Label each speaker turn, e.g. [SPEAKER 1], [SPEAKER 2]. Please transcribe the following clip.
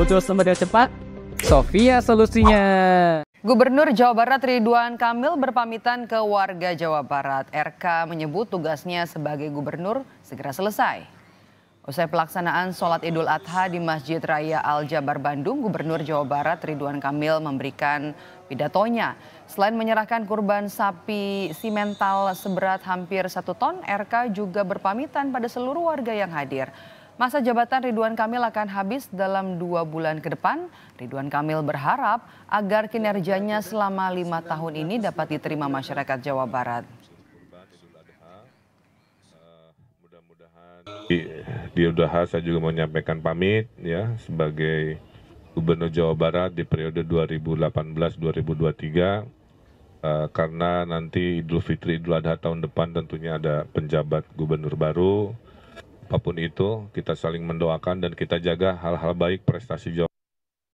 [SPEAKER 1] Butuh sumber daya cepat? Sofia solusinya. Gubernur Jawa Barat Ridwan Kamil berpamitan ke warga Jawa Barat. RK menyebut tugasnya sebagai gubernur segera selesai. Usai pelaksanaan sholat Idul Adha di Masjid Raya Al Jabar Bandung, Gubernur Jawa Barat Ridwan Kamil memberikan pidatonya. Selain menyerahkan kurban sapi simental seberat hampir satu ton, RK juga berpamitan pada seluruh warga yang hadir. Masa jabatan Ridwan Kamil akan habis dalam dua bulan ke depan. Ridwan Kamil berharap agar kinerjanya selama lima tahun ini dapat diterima masyarakat Jawa Barat.
[SPEAKER 2] Di, di Udaha saya juga mau menyampaikan pamit ya sebagai Gubernur Jawa Barat di periode 2018-2023 uh, eh, karena nanti Idul Fitri Idul Adha tahun depan tentunya ada penjabat gubernur baru apapun itu kita saling mendoakan dan kita jaga hal hal baik prestasi jawa